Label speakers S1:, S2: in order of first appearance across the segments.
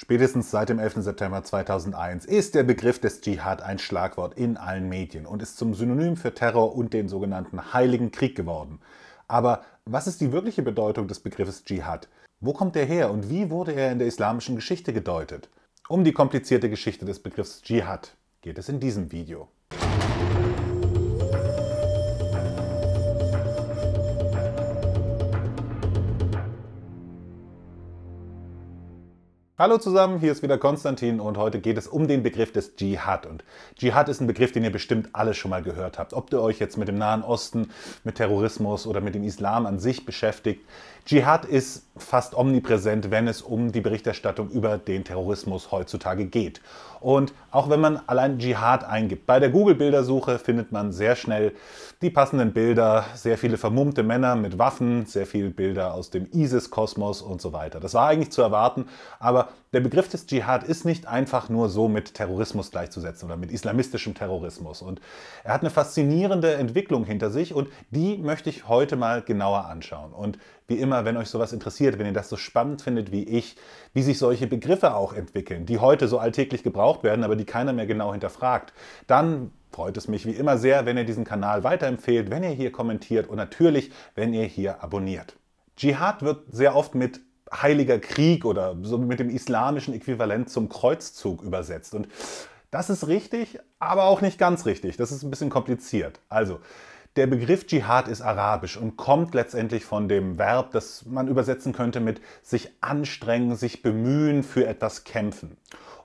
S1: Spätestens seit dem 11. September 2001 ist der Begriff des Dschihad ein Schlagwort in allen Medien und ist zum Synonym für Terror und den sogenannten Heiligen Krieg geworden. Aber was ist die wirkliche Bedeutung des Begriffes Dschihad? Wo kommt er her und wie wurde er in der islamischen Geschichte gedeutet? Um die komplizierte Geschichte des Begriffs Dschihad geht es in diesem Video. Hallo zusammen, hier ist wieder Konstantin und heute geht es um den Begriff des Dschihad. Und Dschihad ist ein Begriff, den ihr bestimmt alle schon mal gehört habt. Ob ihr euch jetzt mit dem Nahen Osten, mit Terrorismus oder mit dem Islam an sich beschäftigt, Dschihad ist fast omnipräsent, wenn es um die Berichterstattung über den Terrorismus heutzutage geht. Und auch wenn man allein Dschihad eingibt, bei der Google-Bildersuche findet man sehr schnell die passenden Bilder, sehr viele vermummte Männer mit Waffen, sehr viele Bilder aus dem ISIS-Kosmos und so weiter. Das war eigentlich zu erwarten, aber der Begriff des Dschihad ist nicht einfach nur so mit Terrorismus gleichzusetzen oder mit islamistischem Terrorismus. Und er hat eine faszinierende Entwicklung hinter sich und die möchte ich heute mal genauer anschauen. Und wie immer, wenn euch sowas interessiert, wenn ihr das so spannend findet wie ich, wie sich solche Begriffe auch entwickeln, die heute so alltäglich gebraucht werden, aber die keiner mehr genau hinterfragt, dann freut es mich wie immer sehr, wenn ihr diesen Kanal weiterempfehlt, wenn ihr hier kommentiert und natürlich, wenn ihr hier abonniert. Dschihad wird sehr oft mit Heiliger Krieg oder so mit dem islamischen Äquivalent zum Kreuzzug übersetzt. Und das ist richtig, aber auch nicht ganz richtig. Das ist ein bisschen kompliziert. Also, der Begriff Dschihad ist arabisch und kommt letztendlich von dem Verb, das man übersetzen könnte mit sich anstrengen, sich bemühen, für etwas kämpfen.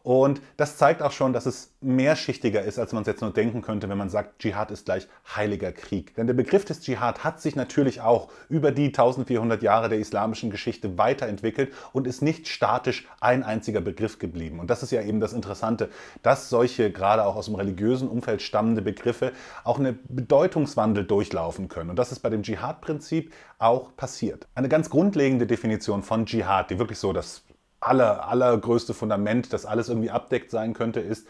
S1: Und das zeigt auch schon, dass es mehrschichtiger ist, als man es jetzt nur denken könnte, wenn man sagt, Dschihad ist gleich heiliger Krieg. Denn der Begriff des Dschihad hat sich natürlich auch über die 1400 Jahre der islamischen Geschichte weiterentwickelt und ist nicht statisch ein einziger Begriff geblieben. Und das ist ja eben das Interessante, dass solche gerade auch aus dem religiösen Umfeld stammende Begriffe auch einen Bedeutungswandel durchlaufen können. Und das ist bei dem Dschihad-Prinzip auch passiert. Eine ganz grundlegende Definition von Dschihad, die wirklich so das aller, allergrößte Fundament, das alles irgendwie abdeckt sein könnte, ist,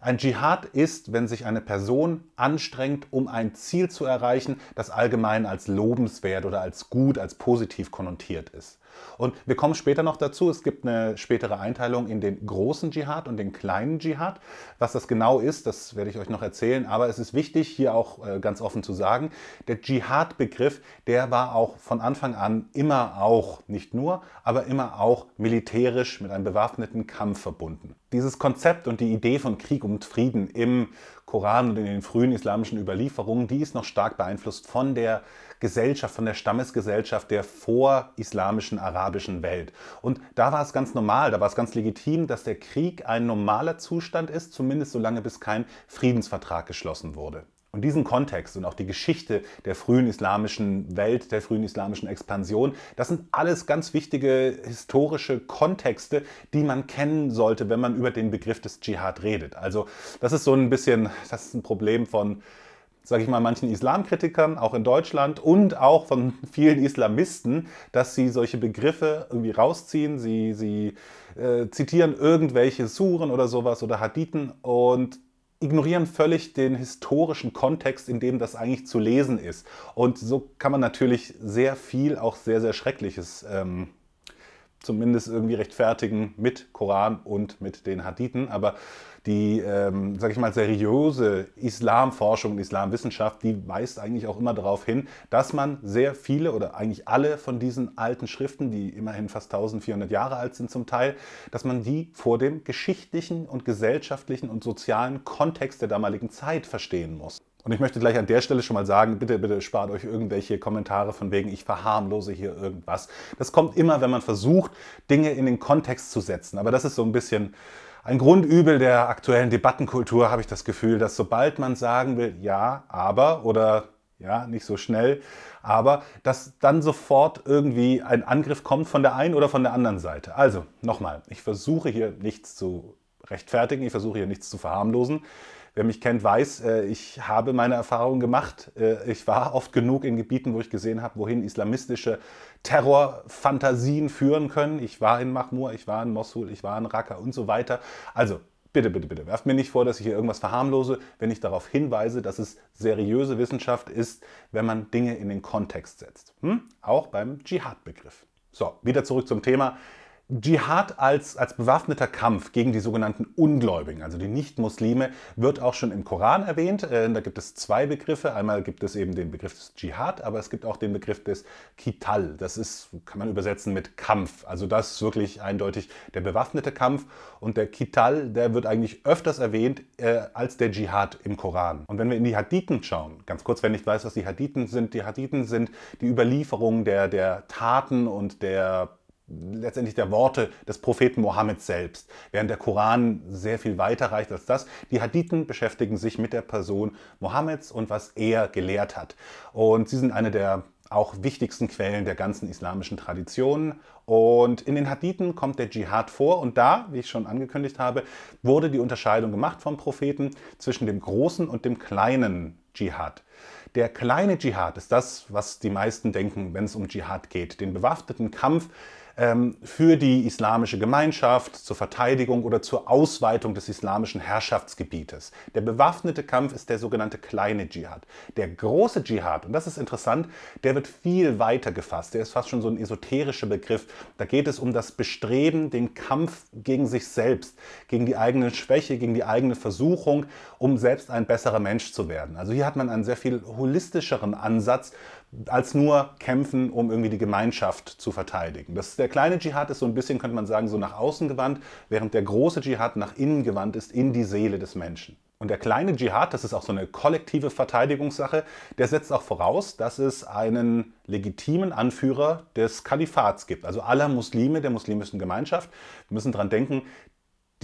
S1: ein Dschihad ist, wenn sich eine Person anstrengt, um ein Ziel zu erreichen, das allgemein als lobenswert oder als gut, als positiv konnotiert ist. Und wir kommen später noch dazu, es gibt eine spätere Einteilung in den großen Dschihad und den kleinen Dschihad. Was das genau ist, das werde ich euch noch erzählen, aber es ist wichtig, hier auch äh, ganz offen zu sagen, der Dschihad-Begriff, der war auch von Anfang an immer auch, nicht nur, aber immer auch militärisch mit einem bewaffneten Kampf verbunden. Dieses Konzept und die Idee von Krieg und Frieden im Koran und in den frühen islamischen Überlieferungen, die ist noch stark beeinflusst von der Gesellschaft, von der Stammesgesellschaft der vorislamischen arabischen Welt. Und da war es ganz normal, da war es ganz legitim, dass der Krieg ein normaler Zustand ist, zumindest solange bis kein Friedensvertrag geschlossen wurde. Und diesen Kontext und auch die Geschichte der frühen islamischen Welt, der frühen islamischen Expansion, das sind alles ganz wichtige historische Kontexte, die man kennen sollte, wenn man über den Begriff des Dschihad redet. Also das ist so ein bisschen, das ist ein Problem von sage ich mal, manchen Islamkritikern, auch in Deutschland und auch von vielen Islamisten, dass sie solche Begriffe irgendwie rausziehen. Sie, sie äh, zitieren irgendwelche Suren oder sowas oder Hadithen und ignorieren völlig den historischen Kontext, in dem das eigentlich zu lesen ist. Und so kann man natürlich sehr viel, auch sehr, sehr Schreckliches ähm, zumindest irgendwie rechtfertigen mit Koran und mit den Hadithen. Aber die, ähm, sage ich mal, seriöse Islamforschung, Islamwissenschaft, die weist eigentlich auch immer darauf hin, dass man sehr viele oder eigentlich alle von diesen alten Schriften, die immerhin fast 1400 Jahre alt sind zum Teil, dass man die vor dem geschichtlichen und gesellschaftlichen und sozialen Kontext der damaligen Zeit verstehen muss. Und ich möchte gleich an der Stelle schon mal sagen, bitte, bitte spart euch irgendwelche Kommentare von wegen, ich verharmlose hier irgendwas. Das kommt immer, wenn man versucht, Dinge in den Kontext zu setzen. Aber das ist so ein bisschen ein Grundübel der aktuellen Debattenkultur, habe ich das Gefühl, dass sobald man sagen will, ja, aber oder ja, nicht so schnell, aber dass dann sofort irgendwie ein Angriff kommt von der einen oder von der anderen Seite. Also, nochmal, ich versuche hier nichts zu rechtfertigen, ich versuche hier nichts zu verharmlosen. Wer mich kennt, weiß, äh, ich habe meine Erfahrungen gemacht. Äh, ich war oft genug in Gebieten, wo ich gesehen habe, wohin islamistische Terrorfantasien führen können. Ich war in Mahmur, ich war in Mosul, ich war in Raqqa und so weiter. Also bitte, bitte, bitte, werft mir nicht vor, dass ich hier irgendwas verharmlose, wenn ich darauf hinweise, dass es seriöse Wissenschaft ist, wenn man Dinge in den Kontext setzt. Hm? Auch beim Dschihad-Begriff. So, wieder zurück zum Thema. Dschihad als, als bewaffneter Kampf gegen die sogenannten Ungläubigen, also die Nichtmuslime, wird auch schon im Koran erwähnt. Äh, da gibt es zwei Begriffe. Einmal gibt es eben den Begriff des Dschihad, aber es gibt auch den Begriff des Kital. Das ist, kann man übersetzen mit Kampf. Also das ist wirklich eindeutig der bewaffnete Kampf. Und der Kital, der wird eigentlich öfters erwähnt äh, als der Dschihad im Koran. Und wenn wir in die Hadithen schauen, ganz kurz, wenn nicht weiß, was die Hadithen sind, die Hadithen sind die Überlieferung der, der Taten und der letztendlich der Worte des Propheten Mohammed selbst, während der Koran sehr viel weiter reicht als das. Die Hadithen beschäftigen sich mit der Person Mohammeds und was er gelehrt hat. Und sie sind eine der auch wichtigsten Quellen der ganzen islamischen Traditionen. Und in den Hadithen kommt der Dschihad vor. Und da, wie ich schon angekündigt habe, wurde die Unterscheidung gemacht vom Propheten zwischen dem großen und dem kleinen Dschihad. Der kleine Dschihad ist das, was die meisten denken, wenn es um Dschihad geht. Den bewaffneten Kampf ähm, für die islamische Gemeinschaft, zur Verteidigung oder zur Ausweitung des islamischen Herrschaftsgebietes. Der bewaffnete Kampf ist der sogenannte kleine Dschihad. Der große Dschihad, und das ist interessant, der wird viel weiter gefasst. Der ist fast schon so ein esoterischer Begriff. Da geht es um das Bestreben, den Kampf gegen sich selbst, gegen die eigene Schwäche, gegen die eigene Versuchung, um selbst ein besserer Mensch zu werden. Also hier hat man einen sehr viel holistischeren Ansatz, als nur kämpfen, um irgendwie die Gemeinschaft zu verteidigen. Das, der kleine Dschihad ist so ein bisschen, könnte man sagen, so nach außen gewandt, während der große Dschihad nach innen gewandt ist, in die Seele des Menschen. Und der kleine Dschihad, das ist auch so eine kollektive Verteidigungssache, der setzt auch voraus, dass es einen legitimen Anführer des Kalifats gibt, also aller Muslime der muslimischen Gemeinschaft. Wir müssen daran denken,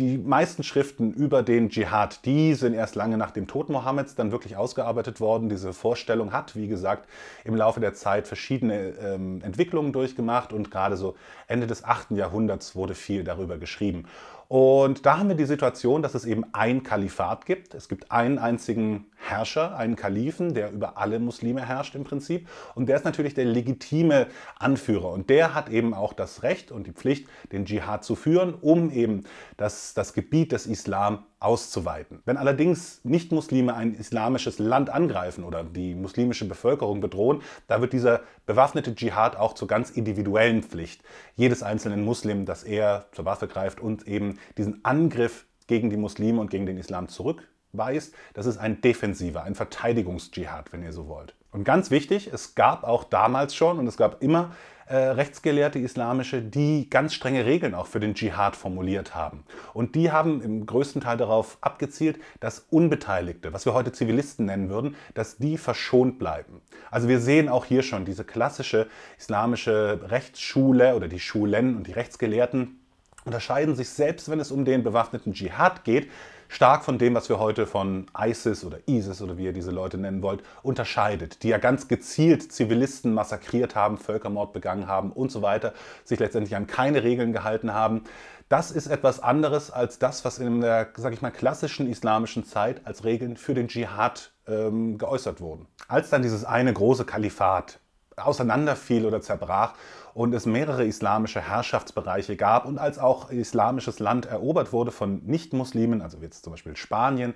S1: die meisten Schriften über den Dschihad, die sind erst lange nach dem Tod Mohammeds dann wirklich ausgearbeitet worden. Diese Vorstellung hat, wie gesagt, im Laufe der Zeit verschiedene ähm, Entwicklungen durchgemacht und gerade so Ende des 8. Jahrhunderts wurde viel darüber geschrieben. Und da haben wir die Situation, dass es eben ein Kalifat gibt. Es gibt einen einzigen Herrscher, einen Kalifen, der über alle Muslime herrscht im Prinzip. Und der ist natürlich der legitime Anführer. Und der hat eben auch das Recht und die Pflicht, den Dschihad zu führen, um eben das, das Gebiet des Islam auszuweiten. Wenn allerdings Nicht-Muslime ein islamisches Land angreifen oder die muslimische Bevölkerung bedrohen, da wird dieser bewaffnete Dschihad auch zur ganz individuellen Pflicht jedes einzelnen Muslim, dass er zur Waffe greift und eben diesen Angriff gegen die Muslime und gegen den Islam zurück weißt, das ist ein defensiver, ein Verteidigungsdschihad, wenn ihr so wollt. Und ganz wichtig, es gab auch damals schon und es gab immer äh, Rechtsgelehrte islamische, die ganz strenge Regeln auch für den Dschihad formuliert haben. Und die haben im größten Teil darauf abgezielt, dass Unbeteiligte, was wir heute Zivilisten nennen würden, dass die verschont bleiben. Also wir sehen auch hier schon diese klassische islamische Rechtsschule oder die Schulen und die Rechtsgelehrten unterscheiden sich selbst, wenn es um den bewaffneten Dschihad geht, stark von dem, was wir heute von ISIS oder ISIS oder wie ihr diese Leute nennen wollt, unterscheidet, die ja ganz gezielt Zivilisten massakriert haben, Völkermord begangen haben und so weiter, sich letztendlich an keine Regeln gehalten haben. Das ist etwas anderes als das, was in der, sag ich mal, klassischen islamischen Zeit als Regeln für den Dschihad ähm, geäußert wurden. Als dann dieses eine große Kalifat auseinanderfiel oder zerbrach und es mehrere islamische Herrschaftsbereiche gab und als auch islamisches Land erobert wurde von Nicht-Muslimen, also jetzt zum Beispiel Spanien,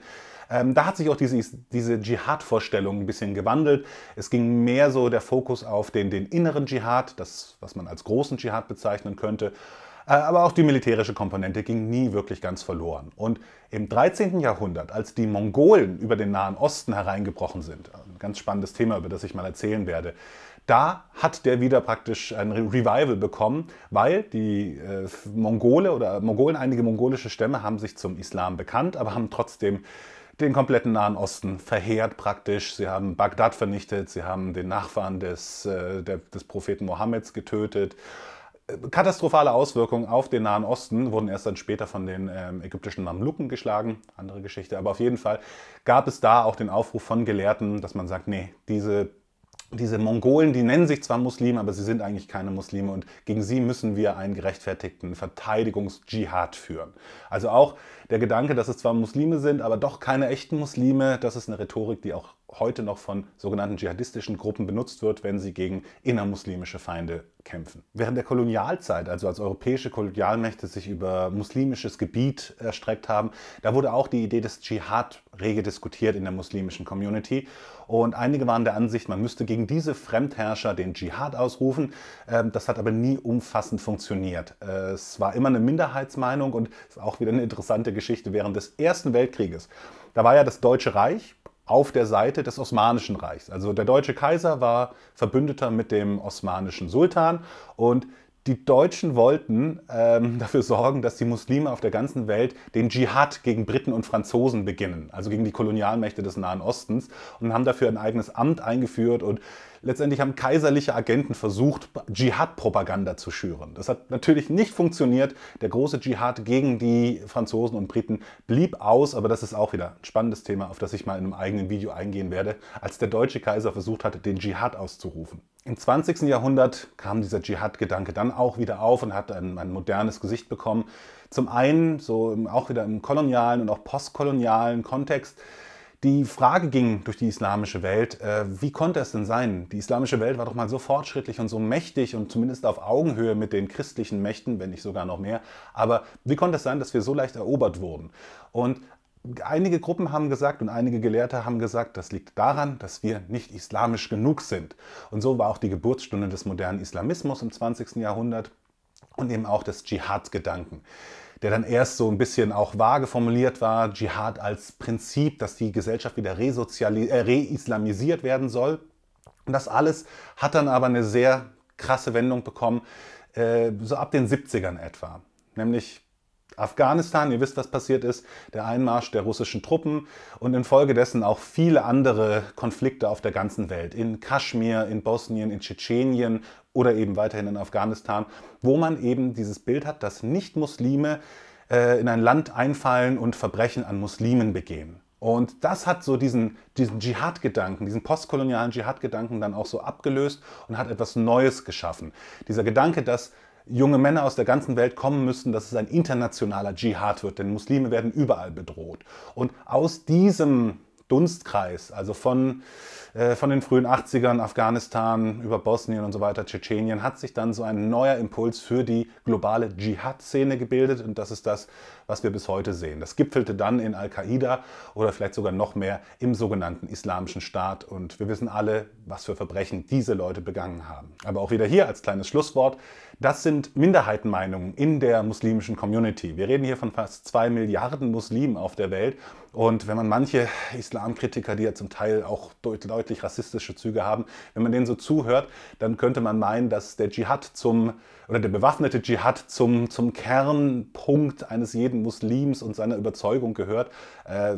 S1: ähm, da hat sich auch diese, diese Dschihad-Vorstellung ein bisschen gewandelt. Es ging mehr so der Fokus auf den, den inneren Dschihad, das, was man als großen Dschihad bezeichnen könnte, äh, aber auch die militärische Komponente ging nie wirklich ganz verloren. Und im 13. Jahrhundert, als die Mongolen über den Nahen Osten hereingebrochen sind, ein ganz spannendes Thema, über das ich mal erzählen werde, da hat der wieder praktisch ein Revival bekommen, weil die äh, Mongole oder Mongolen, einige mongolische Stämme haben sich zum Islam bekannt, aber haben trotzdem den kompletten Nahen Osten verheert praktisch. Sie haben Bagdad vernichtet, sie haben den Nachfahren des, äh, der, des Propheten Mohammeds getötet, katastrophale Auswirkungen auf den Nahen Osten wurden erst dann später von den ähm, ägyptischen Mamluken geschlagen. Andere Geschichte. Aber auf jeden Fall gab es da auch den Aufruf von Gelehrten, dass man sagt, nee, diese diese Mongolen, die nennen sich zwar Muslime, aber sie sind eigentlich keine Muslime und gegen sie müssen wir einen gerechtfertigten Verteidigungsdschihad führen. Also auch der Gedanke, dass es zwar Muslime sind, aber doch keine echten Muslime, das ist eine Rhetorik, die auch heute noch von sogenannten dschihadistischen Gruppen benutzt wird, wenn sie gegen innermuslimische Feinde kämpfen. Während der Kolonialzeit, also als europäische Kolonialmächte sich über muslimisches Gebiet erstreckt haben, da wurde auch die Idee des Dschihad rege diskutiert in der muslimischen Community und einige waren der Ansicht, man müsste gegen diese Fremdherrscher den Dschihad ausrufen. Ähm, das hat aber nie umfassend funktioniert. Äh, es war immer eine Minderheitsmeinung und ist auch wieder eine interessante Geschichte während des Ersten Weltkrieges. Da war ja das Deutsche Reich auf der Seite des Osmanischen Reichs. Also der deutsche Kaiser war Verbündeter mit dem osmanischen Sultan und die Deutschen wollten ähm, dafür sorgen, dass die Muslime auf der ganzen Welt den Dschihad gegen Briten und Franzosen beginnen, also gegen die Kolonialmächte des Nahen Ostens, und haben dafür ein eigenes Amt eingeführt und Letztendlich haben kaiserliche Agenten versucht, Dschihad-Propaganda zu schüren. Das hat natürlich nicht funktioniert. Der große Dschihad gegen die Franzosen und Briten blieb aus, aber das ist auch wieder ein spannendes Thema, auf das ich mal in einem eigenen Video eingehen werde, als der deutsche Kaiser versucht hat, den Dschihad auszurufen. Im 20. Jahrhundert kam dieser Dschihad-Gedanke dann auch wieder auf und hat ein, ein, modernes Gesicht bekommen. Zum einen, so auch wieder im kolonialen und auch postkolonialen Kontext, die Frage ging durch die islamische Welt, äh, wie konnte es denn sein? Die islamische Welt war doch mal so fortschrittlich und so mächtig und zumindest auf Augenhöhe mit den christlichen Mächten, wenn nicht sogar noch mehr. Aber wie konnte es sein, dass wir so leicht erobert wurden? Und einige Gruppen haben gesagt und einige Gelehrte haben gesagt, das liegt daran, dass wir nicht islamisch genug sind. Und so war auch die Geburtsstunde des modernen Islamismus im 20. Jahrhundert und eben auch des Dschihad-Gedanken, der dann erst so ein bisschen auch vage formuliert war, Dschihad als Prinzip, dass die Gesellschaft wieder äh, reislamisiert äh, re werden soll. Und das alles hat dann aber eine sehr krasse Wendung bekommen, äh, so ab den 70ern etwa. Nämlich Afghanistan, ihr wisst, was passiert ist, der Einmarsch der russischen Truppen und infolgedessen auch viele andere Konflikte auf der ganzen Welt, in Kaschmir, in Bosnien, in Tschetschenien oder eben weiterhin in Afghanistan, wo man eben dieses Bild hat, dass Nicht-Muslime äh, in ein Land einfallen und Verbrechen an Muslimen begehen. Und das hat so diesen, diesen Dschihad-Gedanken, diesen postkolonialen Dschihad-Gedanken dann auch so abgelöst und hat etwas Neues geschaffen. Dieser Gedanke, dass junge Männer aus der ganzen Welt kommen müssten, dass es ein internationaler Dschihad wird, denn Muslime werden überall bedroht. Und aus diesem Dunstkreis, also von, äh, von den frühen 80ern, Afghanistan über Bosnien und so weiter, Tschetschenien, hat sich dann so ein neuer Impuls für die globale Dschihad-Szene gebildet und das ist das, was wir bis heute sehen. Das gipfelte dann in Al-Qaida oder vielleicht sogar noch mehr im sogenannten Islamischen Staat und wir wissen alle, was für Verbrechen diese Leute begangen haben. Aber auch wieder hier als kleines Schlusswort, das sind Minderheitenmeinungen in der muslimischen Community. Wir reden hier von fast zwei Milliarden Muslimen auf der Welt und wenn man manche Islamkritiker, die ja zum Teil auch deutlich rassistische Züge haben, wenn man denen so zuhört, dann könnte man meinen, dass der Dschihad zum, oder der bewaffnete Dschihad zum, zum Kernpunkt eines jeden Muslims und seiner Überzeugung gehört. Äh,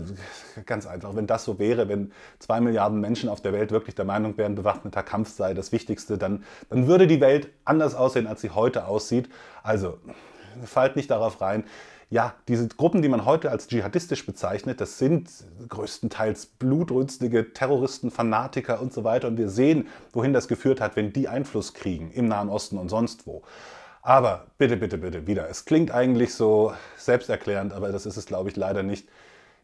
S1: ganz einfach, wenn das so wäre, wenn zwei Milliarden Menschen auf der Welt wirklich der Meinung wären, bewaffneter Kampf sei das Wichtigste, dann, dann würde die Welt anders aussehen, als sie heute aussieht. Also, fallt nicht darauf rein ja, diese Gruppen, die man heute als dschihadistisch bezeichnet, das sind größtenteils blutrünstige Terroristen, Fanatiker und so weiter. Und wir sehen, wohin das geführt hat, wenn die Einfluss kriegen im Nahen Osten und sonst wo. Aber bitte, bitte, bitte wieder. Es klingt eigentlich so selbsterklärend, aber das ist es, glaube ich, leider nicht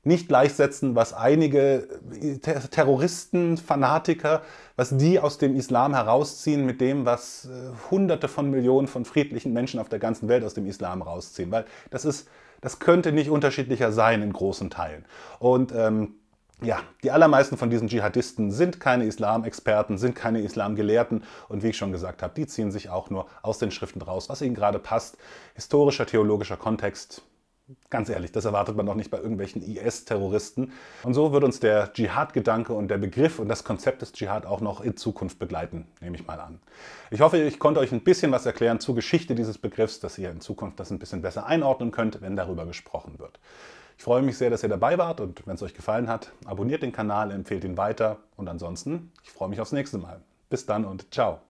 S1: nicht gleichsetzen, was einige äh, Terroristen, Fanatiker, was die aus dem Islam herausziehen mit dem, was äh, Hunderte von Millionen von friedlichen Menschen auf der ganzen Welt aus dem Islam rausziehen. Weil das ist, das könnte nicht unterschiedlicher sein in großen Teilen. Und ähm, ja, die allermeisten von diesen Dschihadisten sind keine Islamexperten, sind keine Islamgelehrten und wie ich schon gesagt habe, die ziehen sich auch nur aus den Schriften raus, was ihnen gerade passt. Historischer, theologischer Kontext, Ganz ehrlich, das erwartet man doch nicht bei irgendwelchen IS-Terroristen. Und so wird uns der Dschihad-Gedanke und der Begriff und das Konzept des Dschihad auch noch in Zukunft begleiten, nehme ich mal an. Ich hoffe, ich konnte euch ein bisschen was erklären zur Geschichte dieses Begriffs, dass ihr in Zukunft das ein bisschen besser einordnen könnt, wenn darüber gesprochen wird. Ich freue mich sehr, dass ihr dabei wart und wenn es euch gefallen hat, abonniert den Kanal, empfehlt ihn weiter und ansonsten, ich freue mich aufs nächste Mal. Bis dann und ciao.